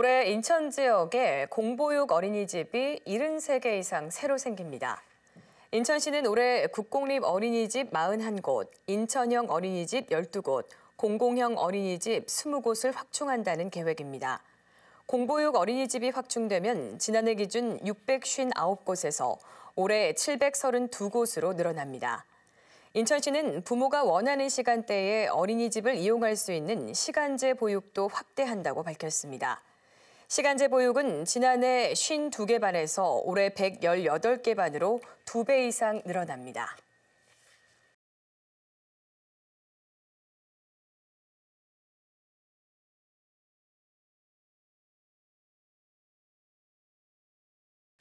올해 인천 지역에 공보육 어린이집이 73개 이상 새로 생깁니다. 인천시는 올해 국공립 어린이집 41곳, 인천형 어린이집 12곳, 공공형 어린이집 20곳을 확충한다는 계획입니다. 공보육 어린이집이 확충되면 지난해 기준 659곳에서 올해 732곳으로 늘어납니다. 인천시는 부모가 원하는 시간대에 어린이집을 이용할 수 있는 시간제 보육도 확대한다고 밝혔습니다. 시간제 보육은 지난해 52개 반에서 올해 118개 반으로 2배 이상 늘어납니다.